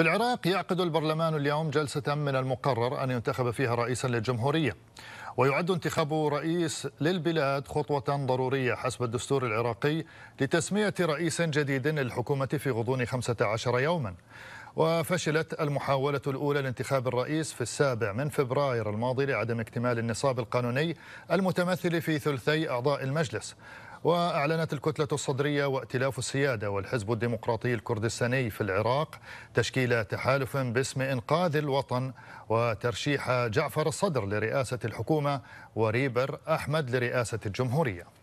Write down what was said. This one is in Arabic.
في العراق يعقد البرلمان اليوم جلسة من المقرر أن ينتخب فيها رئيسا للجمهورية ويعد انتخاب رئيس للبلاد خطوة ضرورية حسب الدستور العراقي لتسمية رئيس جديد للحكومة في غضون 15 يوما وفشلت المحاولة الأولى لانتخاب الرئيس في السابع من فبراير الماضي لعدم اكتمال النصاب القانوني المتمثل في ثلثي أعضاء المجلس وأعلنت الكتلة الصدرية وائتلاف السيادة والحزب الديمقراطي الكردستاني في العراق تشكيل تحالف باسم إنقاذ الوطن وترشيح جعفر الصدر لرئاسة الحكومة وريبر أحمد لرئاسة الجمهورية